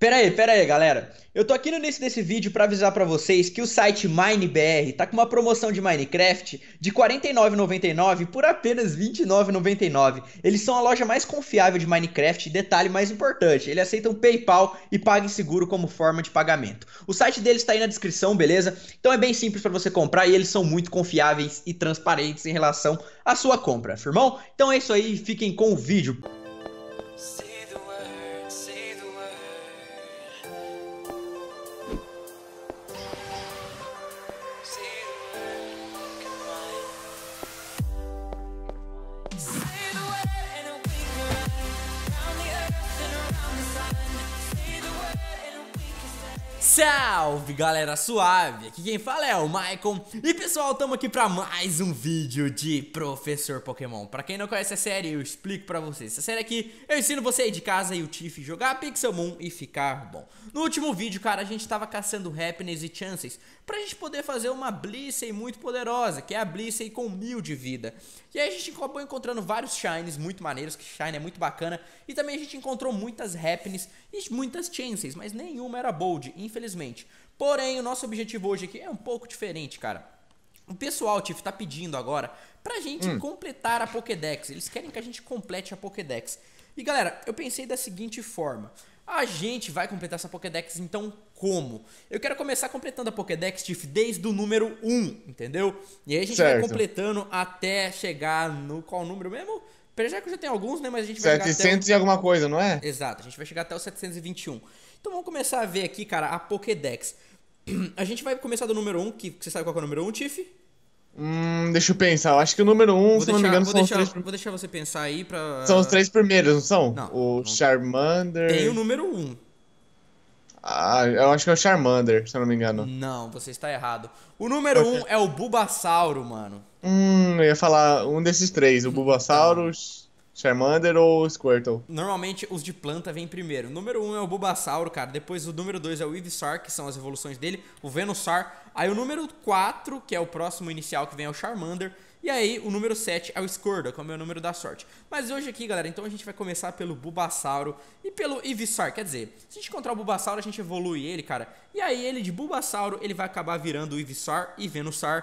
Pera aí, pera aí, galera. Eu tô aqui no início desse vídeo para avisar para vocês que o site MineBR tá com uma promoção de Minecraft de R$ 49,99 por apenas R$ 29,99. Eles são a loja mais confiável de Minecraft e detalhe mais importante, eles aceitam PayPal e PagSeguro como forma de pagamento. O site deles tá aí na descrição, beleza? Então é bem simples para você comprar e eles são muito confiáveis e transparentes em relação à sua compra, firmão? Então é isso aí, fiquem com o vídeo. Say Salve galera suave, aqui quem fala é o Maicon E pessoal, estamos aqui para mais um vídeo de Professor Pokémon Para quem não conhece a série, eu explico para vocês Essa série aqui, eu ensino você aí de casa e o Tiff jogar Pixel Moon e ficar bom No último vídeo, cara, a gente estava caçando Happiness e Chances Pra gente poder fazer uma Blissey muito poderosa Que é a Blissey com mil de vida E aí a gente acabou encontrando vários Shines muito maneiros Que Shine é muito bacana E também a gente encontrou muitas Happiness e muitas chances, mas nenhuma era bold, infelizmente. Porém, o nosso objetivo hoje aqui é um pouco diferente, cara. O pessoal, Tiff, tá pedindo agora pra gente hum. completar a Pokédex. Eles querem que a gente complete a Pokédex. E galera, eu pensei da seguinte forma. A gente vai completar essa Pokédex, então como? Eu quero começar completando a Pokédex, Tiff, desde o número 1, entendeu? E aí a gente certo. vai completando até chegar no. Qual número mesmo? já que já tem alguns, né? Mas a gente vai 700 chegar até... e alguma coisa, não é? Exato, a gente vai chegar até o 721. Então vamos começar a ver aqui, cara, a Pokédex. A gente vai começar do número 1, que você sabe qual é o número 1, Tiff? Hum, deixa eu pensar. Eu acho que o número 1, vou se deixar, não me engano, são deixar, os três... Vou deixar você pensar aí pra... São os três primeiros, não são? Não. O não. Charmander... Tem o número 1. Ah, eu acho que é o Charmander, se eu não me engano. Não, você está errado. O número 1 um é o Bulbasauro, mano. Hum, eu ia falar um desses três, o então. Bulbasauro, Charmander ou Squirtle. Normalmente os de planta vêm primeiro. O número 1 um é o Bulbasauro, cara. Depois o número 2 é o Ivysaur, que são as evoluções dele, o Venusaur. Aí o número 4, que é o próximo inicial que vem é o Charmander. E aí, o número 7 é o Squirtle, que é o meu número da sorte. Mas hoje aqui, galera, então a gente vai começar pelo Bulbasauro e pelo Ivysaur. Quer dizer, se a gente encontrar o Bulbasauro, a gente evolui ele, cara. E aí, ele de Bulbasauro, ele vai acabar virando o Ivysaur e Venusaur.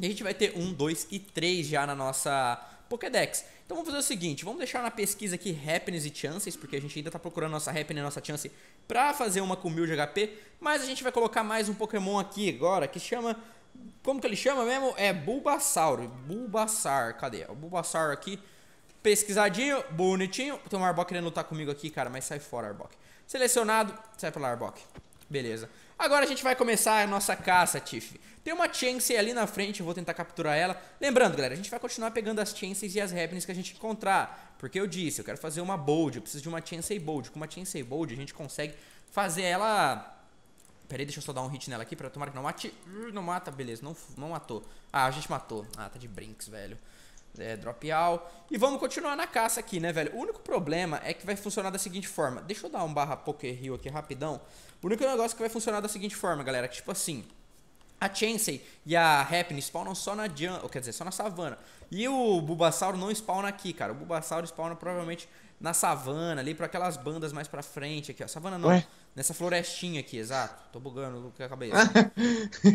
E a gente vai ter 1, 2 e 3 já na nossa Pokédex. Então vamos fazer o seguinte, vamos deixar na pesquisa aqui happiness e chances, porque a gente ainda tá procurando nossa happiness e nossa chance pra fazer uma com 1000 de HP, mas a gente vai colocar mais um Pokémon aqui agora, que chama como que ele chama mesmo? É Bulbasaur Bulbasaur. Cadê? O Bulbasaur aqui. Pesquisadinho, bonitinho. Tem um Arbok querendo lutar comigo aqui, cara, mas sai fora, Arbok. Selecionado, sai pra lá, Arbok. Beleza. Agora a gente vai começar a nossa caça, Tiff. Tem uma Chansey ali na frente, eu vou tentar capturar ela. Lembrando, galera, a gente vai continuar pegando as Chanseys e as Rapnings que a gente encontrar. Porque eu disse, eu quero fazer uma Bold, eu preciso de uma e Bold. Com uma e Bold a gente consegue fazer ela Pera aí, deixa eu só dar um hit nela aqui pra tomar que não mate. Não mata, beleza, não, não matou. Ah, a gente matou. Ah, tá de brinks, velho. É, drop all. E vamos continuar na caça aqui, né, velho? O único problema é que vai funcionar da seguinte forma. Deixa eu dar um barra Poker Hill aqui rapidão. O único negócio é que vai funcionar da seguinte forma, galera. tipo assim, a Chansey e a Happn spawnam só na jungle, quer dizer, só na savana. E o Bulbasauro não spawna aqui, cara. O Bulbasauro spawna provavelmente na savana, ali para aquelas bandas mais pra frente aqui, ó. Savana não. Ué? Nessa florestinha aqui, exato. Tô bugando o que acabei.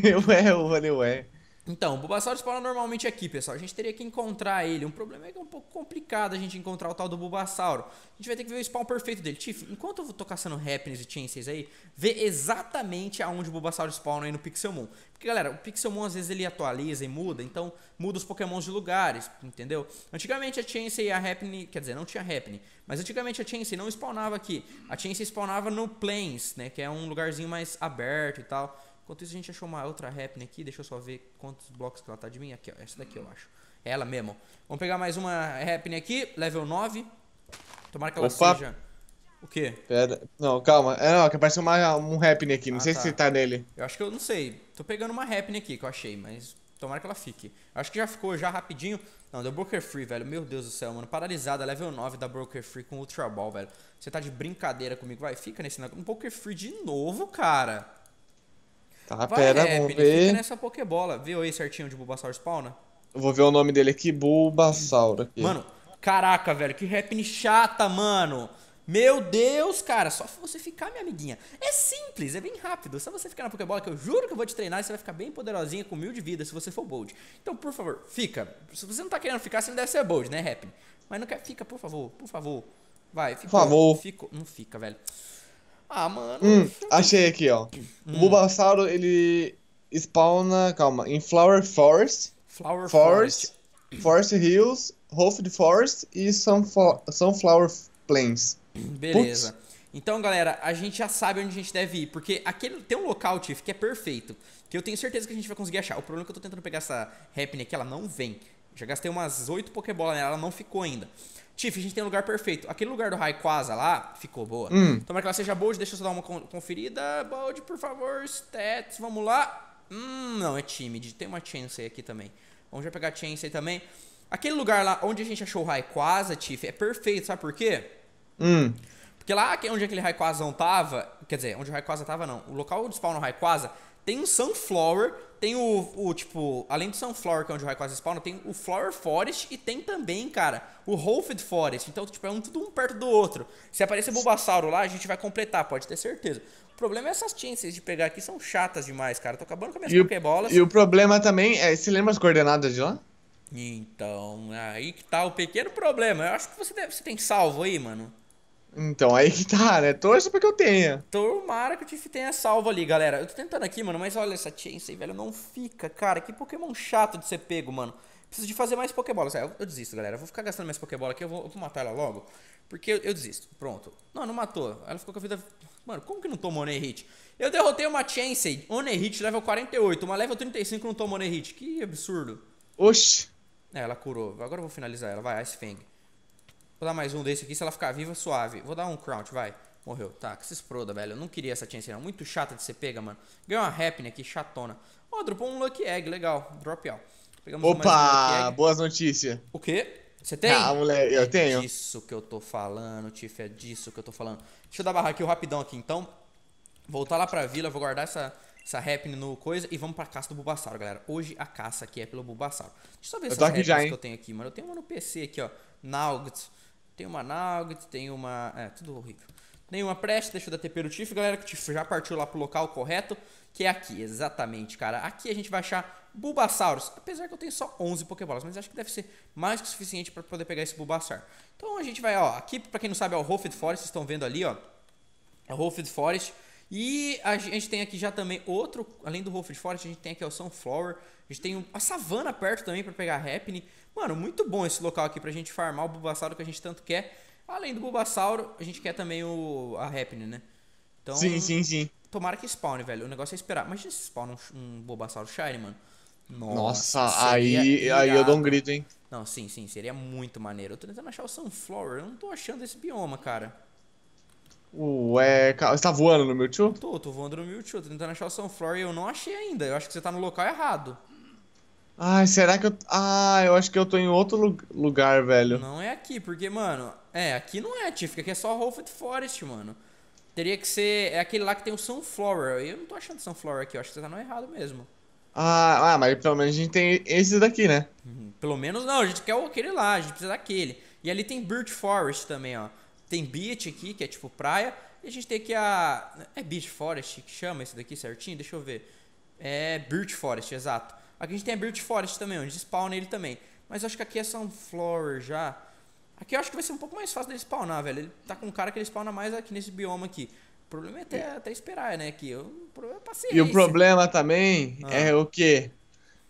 eu é, eu valeu é então, o Bulbasaur spawna normalmente aqui, pessoal. A gente teria que encontrar ele. Um problema é que é um pouco complicado a gente encontrar o tal do Bulbasaur. A gente vai ter que ver o spawn perfeito dele. Tiff, enquanto eu tô caçando Happiness e Chainsaws aí, vê exatamente aonde o Bulbasaur spawna aí no Pixelmon. Porque, galera, o Pixelmon às vezes ele atualiza e muda, então muda os pokémons de lugares, entendeu? Antigamente a Chansey e a Happiness, quer dizer, não tinha Happiness, mas antigamente a Chansey não spawnava aqui. A Chansey spawnava no Plains, né, que é um lugarzinho mais aberto e tal. Enquanto isso, a gente achou uma outra Happening aqui. Deixa eu só ver quantos blocos que ela tá de mim. Aqui, ó. Essa daqui eu acho. É ela mesmo. Vamos pegar mais uma Happening aqui. Level 9. Tomara que ela Opa. seja... O quê? Pera. Não, calma. É, não, que parece uma, um Happening aqui. Não ah, sei tá. se tá nele. Eu acho que eu não sei. Tô pegando uma Happening aqui que eu achei, mas... Tomara que ela fique. Acho que já ficou já rapidinho. Não, deu Broker Free, velho. Meu Deus do céu, mano. Paralisada, level 9 da Broker Free com Ultra Ball, velho. Você tá de brincadeira comigo, vai. Fica nesse negócio. Um Broker Free de novo, cara. Tá, Vai, pera, é, vamos ver. Fica nessa Pokébola. Viu aí certinho onde o Bulbasaur spawna? Eu vou ver o nome dele aqui, Bulbasaur. Aqui. Mano, caraca, velho, que rap chata, mano. Meu Deus, cara, só você ficar, minha amiguinha. É simples, é bem rápido. Só você ficar na Pokébola, que eu juro que eu vou te treinar e você vai ficar bem poderosinha com mil de vida se você for bold. Então, por favor, fica. Se você não tá querendo ficar, você não deve ser bold, né, rap? Mas não quer, fica, por favor, por favor. Vai, fica. Por favor. Fico, não fica, velho. Ah, mano. Hum, é achei aqui, ó. Hum. O Bulbasauro, ele spawna, calma, em Flower Forest. Flower Forest. Forest, Forest Hills, Hoofed Forest e Sunfo Sunflower Plains. Beleza. Puts. Então, galera, a gente já sabe onde a gente deve ir, porque aquele tem um local, Tiff, que é perfeito, que eu tenho certeza que a gente vai conseguir achar. O problema é que eu tô tentando pegar essa Happy aqui, ela não vem. Já gastei umas 8 Pokébolas nela, ela não ficou ainda. Tiff, a gente tem um lugar perfeito. Aquele lugar do Raikwaza lá ficou boa. Hum. Tomara que ela seja bold, deixa eu só dar uma conferida. Bold, por favor, stats, vamos lá. Hum, não, é tímido. Tem uma aí aqui também. Vamos já pegar a aí também. Aquele lugar lá onde a gente achou o Raikwaza, Tiff, é perfeito, sabe por quê? Hum. Porque lá onde aquele Raikwazão tava, quer dizer, onde o Raikwaza tava não, o local onde spawnou o Raikwaza tem o Sunflower, tem o, o, tipo, além do Sunflower, que é onde o Rayquaza spawna, tem o Flower Forest e tem também, cara, o Holfed Forest. Então, tipo, é um tudo um perto do outro. Se aparecer Bulbasauro lá, a gente vai completar, pode ter certeza. O problema é essas chances de pegar aqui são chatas demais, cara. Tô acabando com as minhas e pokebolas. e o problema também é, se lembra as coordenadas de lá? Então, aí que tá o pequeno problema. Eu acho que você, deve, você tem salvo aí, mano. Então, aí que tá, né? Torço pra que eu tenha. Tomara que o Tiff tenha salvo ali, galera. Eu tô tentando aqui, mano, mas olha essa Chansey, velho, não fica, cara. Que Pokémon chato de ser pego, mano. Preciso de fazer mais Pokébolas. Eu, eu desisto, galera. Eu vou ficar gastando mais Pokébola aqui, eu vou, eu vou matar ela logo. Porque eu, eu, desisto. Pronto. Não, não matou. Ela ficou com a vida... Mano, como que não tomou One Hit? Eu derrotei uma Chansey, One Hit, level 48. Uma level 35 não tomou One Hit. Que absurdo. Oxi. É, ela curou. Agora eu vou finalizar ela. Vai, Ice Fang. Vou dar mais um desse aqui, se ela ficar viva, suave. Vou dar um Crount, vai. Morreu. Tá, que se esproda, velho. Eu não queria essa chance, não. Muito chata de ser pega, mano. Ganhou uma Happy aqui, chatona. Ó, oh, dropou um Lucky Egg, legal. Drop out. Pegamos Opa, um boas notícias. O quê? Você tem? Ah, moleque, eu é tenho. É disso que eu tô falando, Tiff, é disso que eu tô falando. Deixa eu dar barra aqui o rapidão aqui, então. Voltar lá pra vila, vou guardar essa, essa happening no coisa e vamos pra caça do Bulbasauro, galera. Hoje a caça aqui é pelo Bulbasauro. Deixa eu só ver se essas já, que eu tenho aqui, mano. Eu tenho uma no PC aqui, ó. Naugt. Tem uma Nugget, tem uma... É, tudo horrível. Nenhuma presta, deixa eu dar TP no Tiff, galera, que o Tiff já partiu lá pro local correto, que é aqui, exatamente, cara. Aqui a gente vai achar Bulbasaurus, apesar que eu tenho só 11 Pokébolas, mas acho que deve ser mais que o suficiente para poder pegar esse Bulbasaur. Então a gente vai, ó, aqui, para quem não sabe, é o Hoffed Forest, vocês estão vendo ali, ó. É o Hoffed Forest, e a gente tem aqui já também outro, além do Holford Forest, a gente tem aqui o Sunflower, a gente tem a savana perto também para pegar Happiny. Mano, muito bom esse local aqui pra gente farmar o Bulbasauro que a gente tanto quer. Além do Bulbasauro, a gente quer também o, a Happiny, né? Então, sim, sim, sim. Tomara que spawn, velho. O negócio é esperar. Imagina se spawn um, um Bulbasauro Shiny, mano. Nossa, Nossa aí, aí eu dou um grito, hein? Não, sim, sim, seria muito maneiro. Eu tô tentando achar o Sunflower, eu não tô achando esse bioma, cara. Ué, você tá voando no Mewtwo? Tô, tô voando no Mewtwo, tô tentando achar o Sunflower e eu não achei ainda. Eu acho que você tá no local errado. Ai, será que eu. Ah, eu acho que eu tô em outro lugar, velho. Não é aqui, porque, mano. É, aqui não é Tiff, aqui é só Holford Forest, mano. Teria que ser. É aquele lá que tem o Sunflower. Eu não tô achando Sunflower aqui, eu acho que você tá no errado mesmo. Ah, ah, mas pelo menos a gente tem esse daqui, né? Uhum, pelo menos não, a gente quer aquele lá, a gente precisa daquele. E ali tem Birch Forest também, ó tem beach aqui, que é tipo praia, e a gente tem aqui a. É Beach Forest que chama isso daqui certinho? Deixa eu ver. É Beach Forest, exato. Aqui a gente tem a Beach Forest também, onde spawna ele também. Mas eu acho que aqui é Sunflower já. Aqui eu acho que vai ser um pouco mais fácil dele spawnar, velho. Ele tá com um cara que ele spawna mais aqui nesse bioma aqui. O problema é até, até esperar, né? Que o problema é paciência. E o problema também ah. é o quê?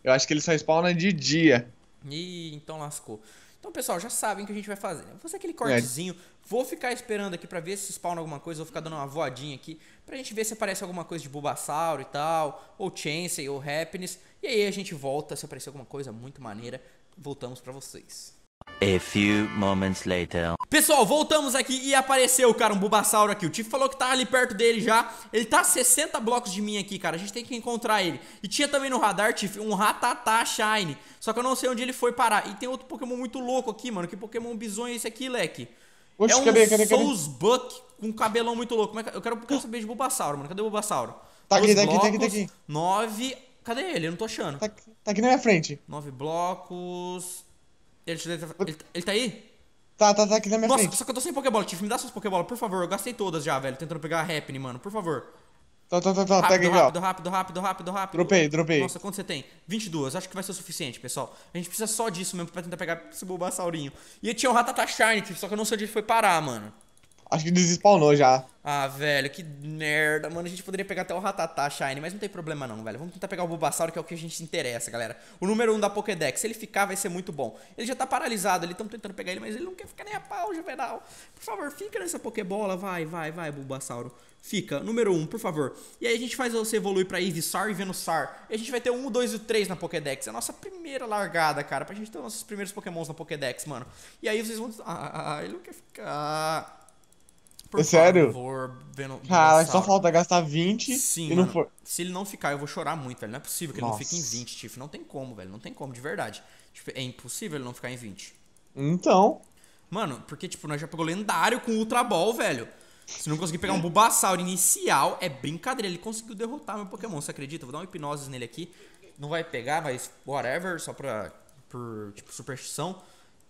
Eu acho que ele só spawna de dia. Ih, então lascou. Então, pessoal, já sabem o que a gente vai fazer. Né? Vou fazer aquele é. cortezinho, vou ficar esperando aqui para ver se spawna alguma coisa, vou ficar dando uma voadinha aqui pra gente ver se aparece alguma coisa de Bulbasauro e tal, ou Chansey, ou Happiness. E aí a gente volta se aparecer alguma coisa muito maneira. Voltamos para vocês. A few moments later. Pessoal, voltamos aqui e apareceu, cara, um Bulbasauro aqui. O Tiff falou que tá ali perto dele já. Ele tá a 60 blocos de mim aqui, cara. A gente tem que encontrar ele. E tinha também no radar, Tiff, um Ratatá Shine. Só que eu não sei onde ele foi parar. E tem outro Pokémon muito louco aqui, mano. Que Pokémon bizonho é esse aqui, leque? Oxe, é um cadê, cadê, Buck com um cabelão muito louco. eu quero, eu quero saber de Bulbasauro, mano. Cadê o Bulbasauro? Tá aqui, tá aqui, tá aqui, tá aqui. Nove... Cadê ele? Eu não tô achando. Tá, tá aqui na minha frente. Nove blocos... Ele, ele, ele tá aí? Tá, tá, tá aqui na minha Nossa, frente. só que eu tô sem Pokébola, Tiff. Me dá suas Pokébola, por favor. Eu gastei todas já, velho, tentando pegar a Happy, mano. Por favor. Tá, tá, tá, tá. Rápido, pega rápido, rápido, rápido, rápido, rápido. Dropei, dropei. Nossa, quanto você tem? 22. Acho que vai ser o suficiente, pessoal. A gente precisa só disso mesmo pra tentar pegar esse Bulbasaurinho. E tinha o Ratata é Shine, Tiff, só que eu não sei onde ele foi parar, mano. Acho que desespawnou já. Ah, velho, que merda. Mano, a gente poderia pegar até o Ratatá Shine, mas não tem problema não, velho. Vamos tentar pegar o Bulbasauro, que é o que a gente interessa, galera. O número 1 um da Pokédex. Se ele ficar, vai ser muito bom. Ele já tá paralisado, ali, estão tentando pegar ele, mas ele não quer ficar nem a pau, Juvenal. Por favor, fica nessa Pokébola. Vai, vai, vai, Bulbasauro. Fica. Número 1, um, por favor. E aí a gente faz você evoluir pra Ivysaur e Venusaur. E a gente vai ter o 1, 2 e o 3 na Pokédex. É a nossa primeira largada, cara. Pra gente ter nossos primeiros Pokémons na Pokédex, mano. E aí vocês vão... Ah, ah, ah, ele não quer ficar... Por é Sério? favor, Cara, só falta gastar 20 Sim, e não for. Se ele não ficar, eu vou chorar muito, velho. Não é possível que ele não fique em 20, Tiff. Não tem como, velho. Não tem como, de verdade. Tipo, é impossível ele não ficar em 20. Então. Mano, porque, tipo, nós já pegou lendário com Ultra Ball, velho. Se não conseguir pegar um Bulbasauro inicial, é brincadeira. Ele conseguiu derrotar meu Pokémon, você acredita? Vou dar uma hipnose nele aqui. Não vai pegar, mas whatever, só pra. por, tipo, superstição.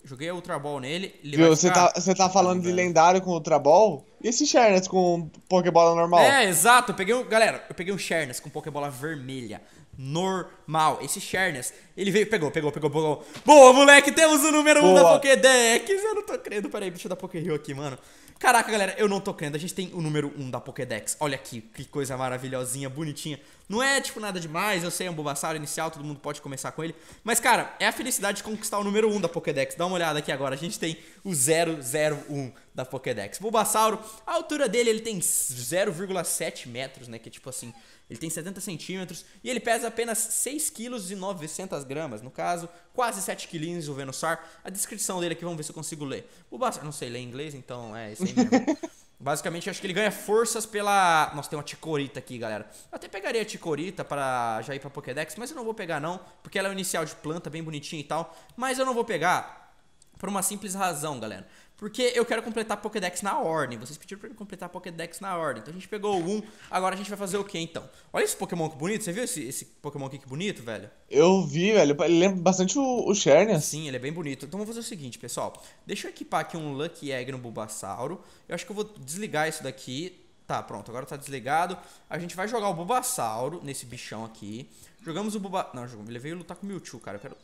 Joguei Ultra Ball nele. Viu, você ficar... tá, você tá falando de lendário com Ultra Ball? E esse Sharnas com Pokébola normal? É, exato. Eu peguei um, galera, eu peguei um Sharnas com Pokébola vermelha. Normal. Esse Sharnas, ele veio, pegou, pegou, pegou, pegou. Boa, moleque, temos o número 1 um da Pokédex. Eu não tô crendo. Peraí, deixa eu dar Pokério aqui, mano. Caraca, galera, eu não tô crendo. A gente tem o número 1 da Pokédex. Olha aqui, que coisa maravilhosinha, bonitinha. Não é, tipo, nada demais. Eu sei, é um bobaçário inicial, todo mundo pode começar com ele. Mas, cara, é a felicidade de conquistar o número 1 da Pokédex. Dá uma olhada aqui agora. A gente tem o 001 da Pokédex. Bulbasauro, a altura dele ele tem 0,7 metros, né? Que é tipo assim, ele tem 70 centímetros e ele pesa apenas 6 kg e 900 gramas. No caso, quase 7 quilinhos o Venusaur. A descrição dele aqui, vamos ver se eu consigo ler. Bulbasaur, não sei ler em inglês, então é isso aí mesmo. Basicamente, acho que ele ganha forças pela... Nossa, tem uma Ticorita aqui, galera. Eu até pegaria a Ticorita para já ir pra Pokédex, mas eu não vou pegar não, porque ela é o inicial de planta, bem bonitinha e tal. Mas eu não vou pegar por uma simples razão, galera. Porque eu quero completar Pokédex na ordem. Vocês pediram pra eu completar Pokédex na ordem. Então a gente pegou um. Agora a gente vai fazer o quê então? Olha esse Pokémon que bonito. Você viu esse, esse Pokémon aqui que bonito, velho? Eu vi, velho. Ele lembra bastante o, o Chernias. Sim, ele é bem bonito. Então vamos fazer o seguinte, pessoal. Deixa eu equipar aqui um Lucky Egg no Bulbasauro. Eu acho que eu vou desligar isso daqui. Tá, pronto, agora tá desligado. A gente vai jogar o Bulbasauro nesse bichão aqui. Jogamos o Bulbasauro. Não, jogo, ele veio lutar com o Mewtwo, cara. Eu quero.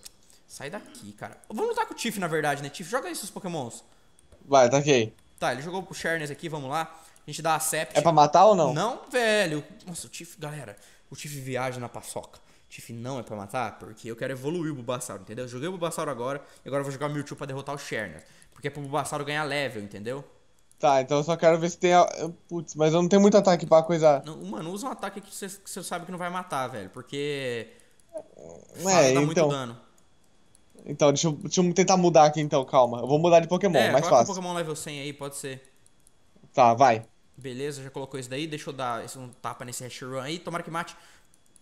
Sai daqui, cara. Vamos lutar com o Tiff, na verdade, né? Tiff, joga aí seus pokémons. Vai, tá aqui. Tá, ele jogou pro Sharnes aqui, vamos lá. A gente dá a Sept. É pra matar ou não? Não, velho. Nossa, o Tiff, galera, o Tiff viaja na paçoca. Tiff não é pra matar, porque eu quero evoluir o Bulbasaur, entendeu? Eu joguei o Bulbasaur agora, e agora eu vou jogar o Mewtwo pra derrotar o Sharner. Porque é pro Bulbasaur ganhar level, entendeu? Tá, então eu só quero ver se tem. A... Putz, mas eu não tenho muito ataque pra coisa. Não, mano, usa um ataque que você sabe que não vai matar, velho, porque. É, Fala, dá então... muito dano. Então, deixa eu, deixa eu tentar mudar aqui então, calma. Eu vou mudar de Pokémon, é, mais fácil. Um Pokémon level 100 aí, pode ser. Tá, vai. Beleza, já colocou isso daí. Deixa eu dar esse, um tapa nesse run aí. Tomara que mate.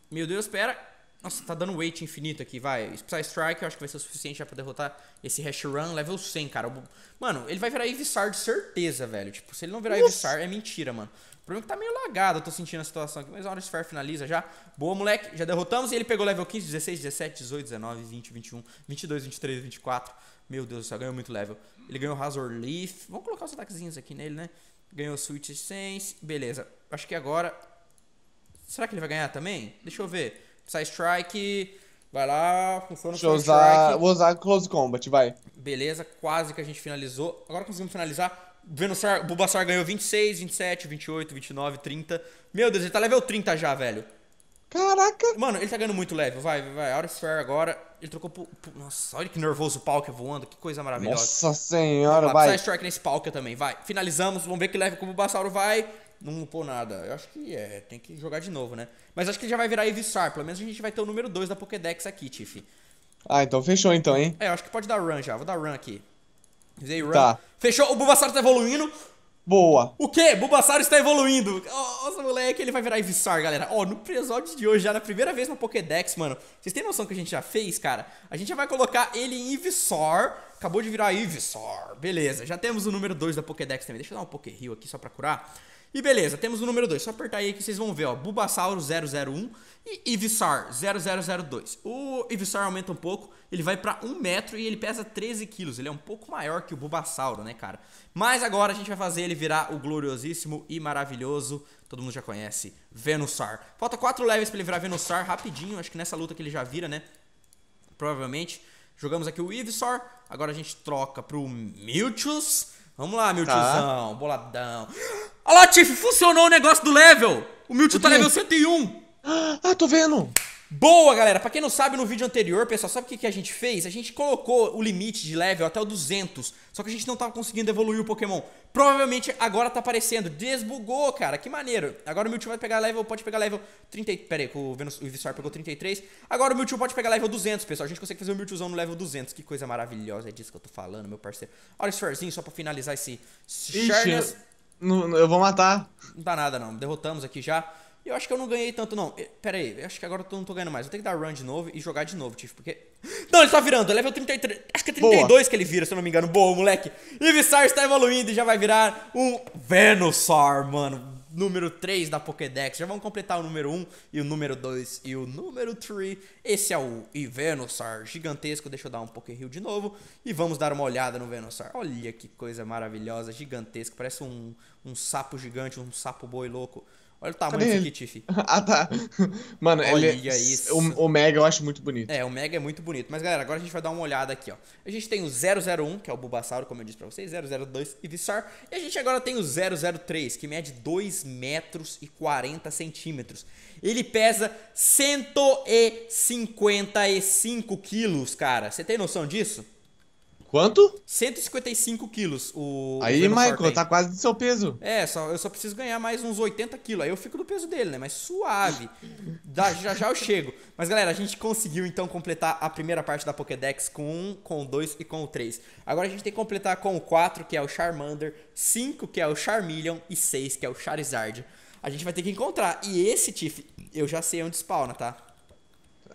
Meu Deus, pera. Nossa, tá dando weight infinito aqui, vai. Special Strike eu acho que vai ser o suficiente já pra derrotar esse run level 100, cara. Mano, ele vai virar Ivysaur de certeza, velho. Tipo, se ele não virar Ivysaur é mentira, mano. O problema é que tá meio lagado, eu tô sentindo a situação aqui. Mas a hora de Fair finaliza já. Boa, moleque. Já derrotamos e ele pegou level 15, 16, 17, 18, 19, 20, 21, 22, 23, 24. Meu Deus do céu, ganhou muito level. Ele ganhou Razor Leaf. Vamos colocar os ataquezinhos aqui nele, né? Ganhou Switch Sense, Beleza. Acho que agora... Será que ele vai ganhar também? Deixa eu ver. Sai Strike. Vai lá, funciona Deixa eu usar, Vou usar Close Combat, vai. Beleza, quase que a gente finalizou. Agora conseguimos finalizar Venusaur, Bulbasaur ganhou 26, 27, 28, 29, 30. Meu Deus, ele tá level 30 já, velho. Caraca! Mano, ele tá ganhando muito level, vai, vai. Aura Sphere agora. Ele trocou pro, pro, Nossa, olha que nervoso o Palkia voando, que coisa maravilhosa. Nossa senhora, vai. Vai strike nesse Palkia também, vai. Finalizamos, vamos ver que level como o Bulbasaur vai. Não pô nada. Eu acho que é, tem que jogar de novo, né? Mas acho que ele já vai virar Evisar, pelo menos a gente vai ter o número 2 da Pokédex aqui, Tiff. Ah, então fechou então, hein? É, eu acho que pode dar run já, vou dar run aqui. They run. Tá. Fechou, o Bulbasaur tá evoluindo. Boa. O quê? Bulbasaur está evoluindo. Nossa, moleque, ele vai virar Ivysaur, galera. Ó, oh, no episódio de hoje, já na primeira vez no Pokédex, mano. Vocês têm noção que a gente já fez, cara? A gente já vai colocar ele em Ivysaur. Acabou de virar Ivysaur. Beleza, já temos o número 2 da Pokédex também. Deixa eu dar um Poké Rio aqui só pra curar. E beleza, temos o número 2. Só apertar aí que vocês vão ver, ó. Bulbasauro 001 e Ivysaur 0002. O Ivysaur aumenta um pouco, ele vai para 1 metro e ele pesa 13 quilos. Ele é um pouco maior que o Bulbasauro, né, cara? Mas agora a gente vai fazer ele virar o gloriosíssimo e maravilhoso, todo mundo já conhece, Venusaur. Falta 4 levels para ele virar Venusaur rapidinho, acho que nessa luta que ele já vira, né? Provavelmente. Jogamos aqui o Ivysaur, agora a gente troca pro Mewtwo. Vamos lá, meu tá. tiozão, boladão. Olha lá, Tiff, funcionou o negócio do level. O Mewtwo tá level 101. Ah, tô vendo. Boa, galera! Para quem não sabe, no vídeo anterior, pessoal, sabe o que, que a gente fez? A gente colocou o limite de level até o 200, só que a gente não tava conseguindo evoluir o Pokémon. Provavelmente agora tá aparecendo. Desbugou, cara. Que maneiro. Agora o Mewtwo vai pegar level, pode pegar level 30... Pera aí, o, Venus, o pegou 33. Agora o Mewtwo pode pegar level 200, pessoal. A gente consegue fazer o Mewtwozão no level 200. Que coisa maravilhosa. É disso que eu tô falando, meu parceiro. Olha esse Sharzinho, só pra finalizar esse... Ixi, eu, eu vou matar. Não dá nada, não. Derrotamos aqui já. E eu acho que eu não ganhei tanto, não. Eh, pera aí, eu acho que agora eu não tô ganhando mais. Vou ter que dar run de novo e jogar de novo, Tiff, porque... Não, ele tá virando, level 33, acho que é 32 Boa. que ele vira, se eu não me engano. Boa, moleque. Ivysaur está evoluindo e já vai virar um Venusaur, mano. Número 3 da Pokédex. Já vamos completar o número 1 e o número 2 e o número 3. Esse é o Ivysaur gigantesco. Deixa eu dar um Rio de novo. E vamos dar uma olhada no Venusaur. Olha que coisa maravilhosa, gigantesco. Parece um, um sapo gigante, um sapo boi louco. Olha o tamanho desse aqui, Tiff. ah, tá. Mano, Olha ele é isso. O, o Mega eu acho muito bonito. É, o Mega é muito bonito. Mas, galera, agora a gente vai dar uma olhada aqui, ó. A gente tem o 001, que é o Bulbasauro, como eu disse pra vocês, 002 e Vissar. E a gente agora tem o 003, que mede 2 metros e 40 centímetros. Ele pesa 155 quilos, cara. Você tem noção disso? Quanto? 155 quilos. O aí, Michael, tá quase do seu peso. É, só, eu só preciso ganhar mais uns 80 quilos. Aí eu fico do peso dele, né? Mas suave. da, já já eu chego. Mas galera, a gente conseguiu então completar a primeira parte da Pokédex com 1, um, com 2 e com o 3. Agora a gente tem que completar com o 4, que é o Charmander, 5, que é o Charmeleon e 6, que é o Charizard. A gente vai ter que encontrar. E esse Tiff, eu já sei onde spawna, tá?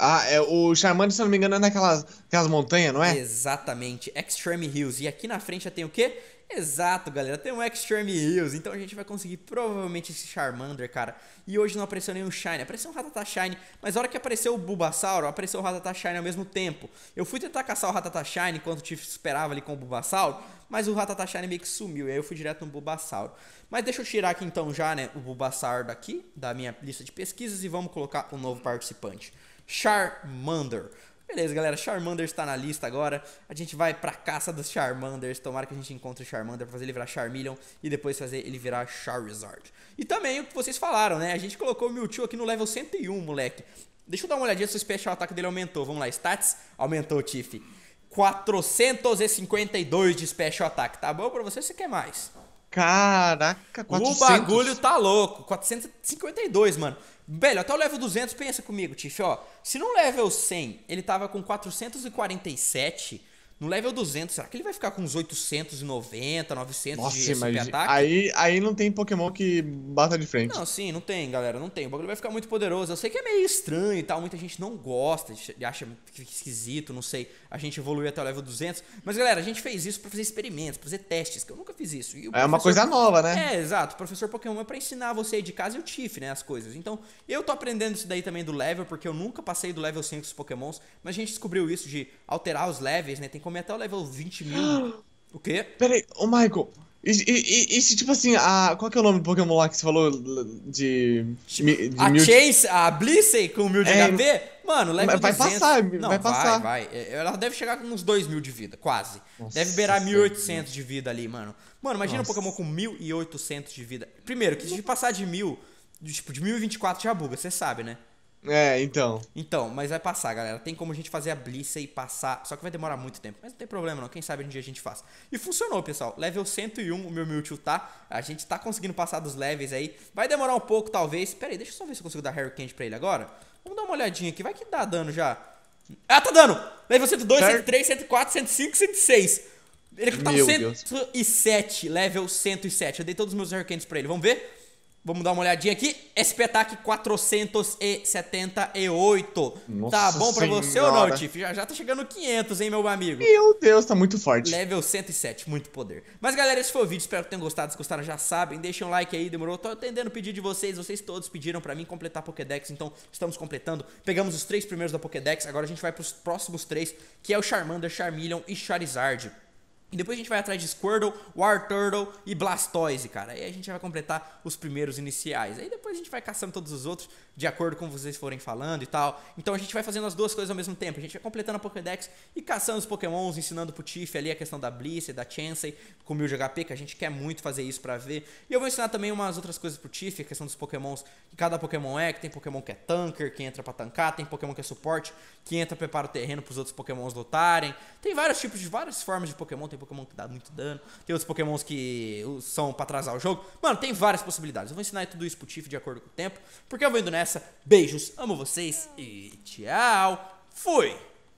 Ah, é, o Charmander, se eu não me engano, é naquelas aquelas montanhas, não é? Exatamente, Extreme Hills. E aqui na frente já tem o quê? Exato, galera, tem um Extreme Hills, então a gente vai conseguir provavelmente esse Charmander, cara. E hoje não apareceu nenhum Shine, apareceu um Ratata Shine, mas na hora que apareceu o Bulbasauro, apareceu o Ratata Shine ao mesmo tempo. Eu fui tentar caçar o Ratata Shine enquanto te esperava ali com o Bulbasauro, mas o Ratata Shine meio que sumiu, e aí eu fui direto no Bulbasauro. Mas deixa eu tirar aqui então já, né, o Bulbasauro daqui, da minha lista de pesquisas, e vamos colocar um novo participante. Charmander. Beleza, galera, Charmander está na lista agora. A gente vai pra caça dos Charmanders. Tomara que a gente encontre o Charmander pra fazer ele virar Charmeleon e depois fazer ele virar Charizard. E também o que vocês falaram, né? A gente colocou o Mewtwo aqui no level 101, moleque. Deixa eu dar uma olhadinha se o Special Ataque dele aumentou. Vamos lá, stats. Aumentou, Tiff. 452 de Special Ataque. Tá bom pra você? Você quer mais? Caraca, 400. O bagulho tá louco. 452, mano. Velho, até o level 200, pensa comigo, Tiff, ó. Se no level 100 ele tava com 447, no level 200, será que ele vai ficar com uns 890, 900 Nossa, de mas ataque? Aí, aí não tem Pokémon que bata de frente. Não, sim, não tem, galera, não tem. O bagulho vai ficar muito poderoso. Eu sei que é meio estranho e tal, muita gente não gosta, acha esquisito, não sei a gente evoluiu até o level 200. Mas, galera, a gente fez isso para fazer experimentos, pra fazer testes, que eu nunca fiz isso. é uma coisa nova, né? É, exato. O professor Pokémon é pra ensinar você aí de casa e o Tiff, né, as coisas. Então, eu tô aprendendo isso daí também do level, porque eu nunca passei do level 5 dos Pokémons, mas a gente descobriu isso de alterar os levels, né? Tem como ir até o level 20 mil. o quê? Peraí, ô Michael... E, e, e, tipo assim, a, qual que é o nome do Pokémon lá que você falou de. de, de a Chase, a Blissey com mil de é, HP? Mano, level vai 200. Passar, Não, vai passar, vai passar. É, é, ela deve chegar com uns 2 mil de vida, quase. Nossa deve beirar 1.800 de vida ali, mano. Mano, imagina Nossa. um Pokémon com 1.800 de vida. Primeiro, que se passar de mil, tipo, de 1.024 já buga, você sabe, né? É, então. Então, mas vai passar, galera. Tem como a gente fazer a Blissa e passar. Só que vai demorar muito tempo. Mas não tem problema, não. Quem sabe um dia a gente faz. E funcionou, pessoal. Level 101, o meu Mewtwo tá. A gente tá conseguindo passar dos levels aí. Vai demorar um pouco, talvez. Pera aí, deixa eu só ver se eu consigo dar Harry Candy pra ele agora. Vamos dar uma olhadinha aqui. Vai que dá dano já. Ah, tá dando! Level 102, 103, 104, 105, 106. Ele tá no 107, Deus. level 107. Eu dei todos os meus Harry Candies pra ele. Vamos ver? Vamos dar uma olhadinha aqui. Espetáculo 478. Nossa tá bom pra você ou não, Tiff? Já, já tá chegando 500, hein, meu amigo? Meu Deus, tá muito forte. Level 107, muito poder. Mas, galera, esse foi o vídeo. Espero que tenham gostado. Se gostaram, já sabem. Deixem um like aí, demorou? Tô atendendo pedido de vocês. Vocês todos pediram pra mim completar a Pokédex. Então, estamos completando. Pegamos os três primeiros da Pokédex. Agora a gente vai pros próximos três, que é o Charmander, Charmeleon e Charizard. E depois a gente vai atrás de Squirtle, War Turtle e Blastoise, cara. Aí a gente vai completar os primeiros iniciais. Aí depois a gente vai caçando todos os outros, de acordo com vocês forem falando e tal. Então a gente vai fazendo as duas coisas ao mesmo tempo. A gente vai completando a Pokédex e caçando os Pokémons, ensinando pro Tiff ali a questão da Blissey, da Chansey, com mil de HP, que a gente quer muito fazer isso pra ver. E eu vou ensinar também umas outras coisas pro Tiff, a questão dos Pokémons, que cada Pokémon é, que tem Pokémon que é tanker, que entra pra tancar, tem Pokémon que é suporte, que entra, prepara o terreno pros outros Pokémons lutarem. Tem vários tipos de várias formas de Pokémon, tem Pokémon que dá muito dano, tem outros Pokémons que uh, são pra atrasar o jogo. Mano, tem várias possibilidades. Eu vou ensinar tudo isso pro Tiff de acordo com o tempo, porque eu vou indo nessa. Beijos, amo vocês e tchau. Fui!